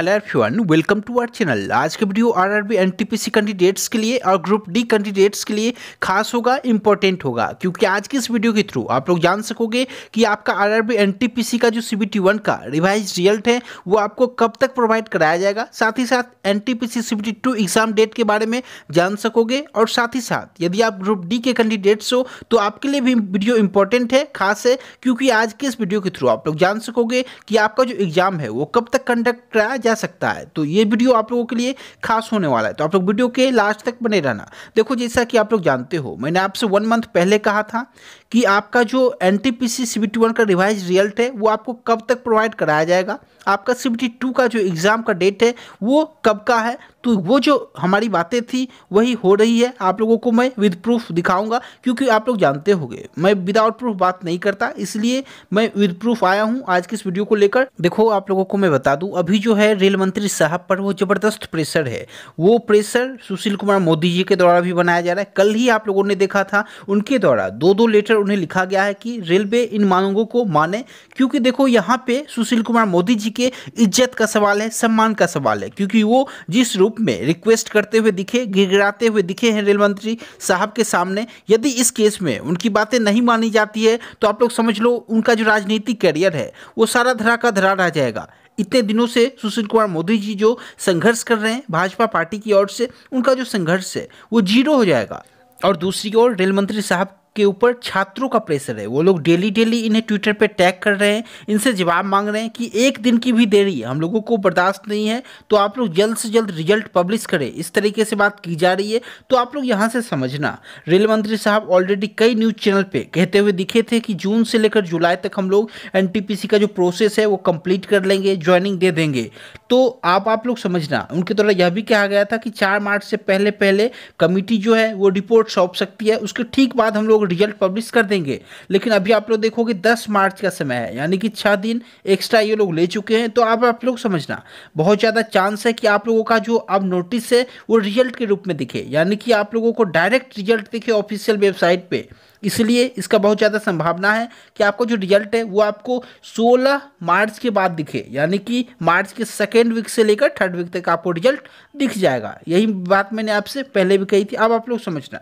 hello everyone welcome to our channel आज के video RRB NTPC candidates के लिए और ग्रुप डी कैंडिडेट्स के लिए खास होगा इंपॉर्टेंट होगा क्योंकि आज की इस वीडियो के थ्रू आप लोग जान सकोगे कि आपका आरआरबी एनटीपीसी का जो सीबीटी वन का रिवाइज रिजल्ट है वो आपको कब तक प्रोवाइड कराया जाएगा साथ ही साथ एन टी एग्जाम डेट के बारे में जान सकोगे और साथ ही साथ यदि आप ग्रुप डी के कैंडिडेट्स हो तो आपके लिए भी वीडियो इंपॉर्टेंट है खास है क्योंकि आज के इस वीडियो के थ्रू आप लोग जान सकोगे कि आपका जो एग्जाम है वो कब तक कंडक्ट कराया जा सकता है तो ये वीडियो आप लोगों के लिए खास होने वाला है तो आप लोग वीडियो के लास्ट तक बने रहना देखो जैसा कि आप लोग जानते हो मैंने आपसे वन मंथ पहले कहा था कि आपका जो N T P C C B T one का रिवाइज रिजल्ट है वो आपको कब तक प्रोवाइड कराया जाएगा आपका सी टू का जो एग्ज़ाम का डेट है वो कब का है तो वो जो हमारी बातें थी वही हो रही है आप लोगों को मैं विद प्रूफ दिखाऊंगा क्योंकि आप लोग जानते होंगे मैं विदाउट प्रूफ बात नहीं करता इसलिए मैं विद प्रूफ आया हूं आज की इस वीडियो को लेकर देखो आप लोगों को मैं बता दूं अभी जो है रेल मंत्री साहब पर वो ज़बरदस्त प्रेशर है वो प्रेशर सुशील कुमार मोदी जी के द्वारा भी बनाया जा रहा है कल ही आप लोगों ने देखा था उनके द्वारा दो दो लेटर उन्हें लिखा गया है कि रेलवे इन मांगों को माने क्योंकि देखो यहाँ पे सुशील कुमार मोदी जी जी के इज्जत का सवाल है सम्मान का सवाल है क्योंकि वो जिस रूप में रिक्वेस्ट करते हुए दिखे गिड़गिड़ाते हुए दिखे हैं रेल मंत्री साहब के सामने यदि इस केस में उनकी बातें नहीं मानी जाती है तो आप लोग समझ लो उनका जो राजनीतिक करियर है वो सारा धरा का धरा रह जाएगा इतने दिनों से सुशील कुमार मोदी जी जो संघर्ष कर रहे हैं भाजपा पार्टी की ओर से उनका जो संघर्ष है वो जीरो हो जाएगा और दूसरी ओर रेल मंत्री साहब के ऊपर छात्रों का प्रेशर है वो लोग डेली डेली इन्हें ट्विटर पे टैग कर रहे हैं इनसे जवाब मांग रहे हैं कि एक दिन की भी देरी हम लोगों को बर्दाश्त नहीं है तो आप लोग जल्द से जल्द रिजल्ट पब्लिश करें इस तरीके से बात की जा रही है तो आप लोग यहाँ से समझना रेल मंत्री साहब ऑलरेडी कई न्यूज़ चैनल पर कहते हुए दिखे थे कि जून से लेकर जुलाई तक हम लोग एन का जो प्रोसेस है वो कम्प्लीट कर लेंगे ज्वाइनिंग दे देंगे तो आप आप लोग समझना उनके द्वारा यह भी कहा गया था कि चार मार्च से पहले पहले कमिटी जो है वो रिपोर्ट सौंप सकती है उसके ठीक बाद हम लोग लोग रिजल्ट पब्लिश कर देंगे लेकिन अभी आप लोग देखोगे दस मार्च का समय है यानी कि छः दिन एक्स्ट्रा ये लोग ले चुके हैं तो आप आप लोग समझना बहुत ज़्यादा चांस है कि आप लोगों का जो अब नोटिस है वो रिजल्ट के रूप में दिखे यानी कि आप लोगों को डायरेक्ट रिजल्ट दिखे ऑफिशियल वेबसाइट पर इसलिए इसका बहुत ज़्यादा संभावना है कि आपको जो रिजल्ट है वो आपको 16 मार्च के बाद दिखे यानी कि मार्च के सेकेंड वीक से लेकर थर्ड वीक तक आपको रिजल्ट दिख जाएगा यही बात मैंने आपसे पहले भी कही थी अब आप लोग समझना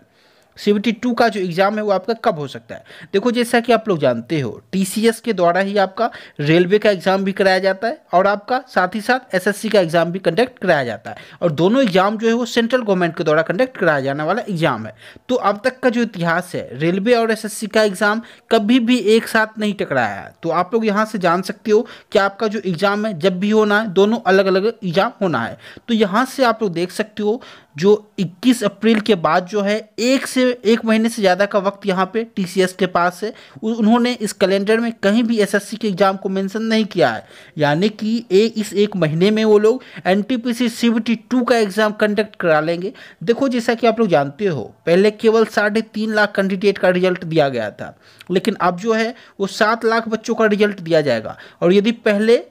सीबीटी टू का जो एग्ज़ाम है वो आपका कब हो सकता है देखो जैसा कि आप लोग जानते हो टी के द्वारा ही आपका रेलवे का एग्ज़ाम भी कराया जाता है और आपका साथ ही साथ एस का एग्ज़ाम भी कंडक्ट कराया जाता है और दोनों एग्ज़ाम जो है वो सेंट्रल गवर्नमेंट के द्वारा कंडक्ट कराया जाने वाला एग्ज़ाम है तो अब तक का जो इतिहास है रेलवे और एस का एग्ज़ाम कभी भी एक साथ नहीं टकराया है तो आप लोग यहाँ से जान सकते हो कि आपका जो एग्ज़ाम है जब भी होना है दोनों अलग अलग एग्ज़ाम होना है तो यहाँ से आप लोग देख सकते हो जो 21 अप्रैल के बाद जो है एक से एक महीने से ज़्यादा का वक्त यहाँ पे टीसीएस के पास है उन्होंने इस कैलेंडर में कहीं भी एसएससी के एग्ज़ाम को मेंशन नहीं किया है यानी कि ए इस एक महीने में वो लोग एन टी पी का एग्ज़ाम कंडक्ट करा लेंगे देखो जैसा कि आप लोग जानते हो पहले केवल साढ़े तीन लाख कैंडिडेट का रिजल्ट दिया गया था लेकिन अब जो है वो सात लाख बच्चों का रिजल्ट दिया जाएगा और यदि पहले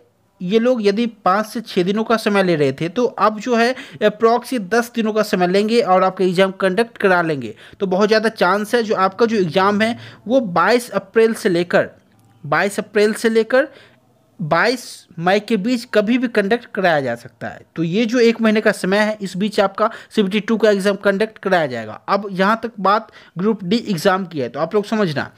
ये लोग यदि पाँच से छः दिनों का समय ले रहे थे तो अब जो है अप्रॉक्सी दस दिनों का समय लेंगे और आपका एग्ज़ाम कंडक्ट करा लेंगे तो बहुत ज़्यादा चांस है जो आपका जो एग्ज़ाम है वो बाईस अप्रैल से लेकर बाईस अप्रैल से लेकर 22 मई के बीच कभी भी कंडक्ट कराया जा सकता है तो ये जो एक महीने का समय है इस बीच आपका सी टू का एग्ज़ाम कंडक्ट कराया जाएगा अब यहाँ तक बात ग्रुप डी एग्ज़ाम की है तो आप लोग समझना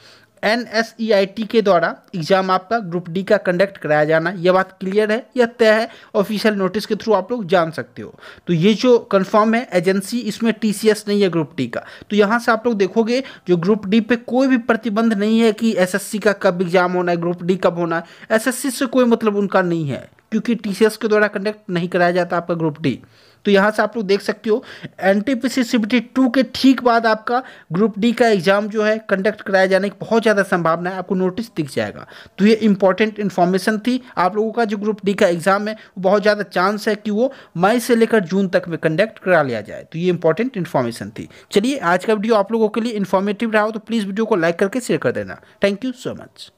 N S E I T के द्वारा एग्जाम आपका ग्रुप डी का कंडक्ट कराया जाना यह बात क्लियर है यह तय है ऑफिशियल नोटिस के थ्रू आप लोग जान सकते हो तो ये जो कंफर्म है एजेंसी इसमें टी सी एस नहीं है ग्रुप डी का तो यहाँ से आप लोग देखोगे जो ग्रुप डी पे कोई भी प्रतिबंध नहीं है कि एस एस सी का कब एग्जाम होना है ग्रुप डी कब होना है एस एस सी से कोई मतलब उनका नहीं है क्योंकि टी के द्वारा कंडक्ट नहीं कराया जाता आपका ग्रुप डी तो यहाँ से आप लोग देख सकते हो एंटीपीसीसीबीटी टू के ठीक बाद आपका ग्रुप डी का एग्जाम जो है कंडक्ट कराया जाने की बहुत ज़्यादा संभावना है आपको नोटिस दिख जाएगा तो ये इंपॉर्टेंट इन्फॉर्मेशन थी आप लोगों का जो ग्रुप डी का एग्जाम है वो बहुत ज़्यादा चांस है कि वो मई से लेकर जून तक में कंडक्ट करा लिया जाए तो ये इंपॉर्टेंट इन्फॉर्मेशन थी चलिए आज का वीडियो आप लोगों के लिए इन्फॉर्मेटिव रहा हो तो प्लीज़ वीडियो को लाइक करके शेयर कर देना थैंक यू सो मच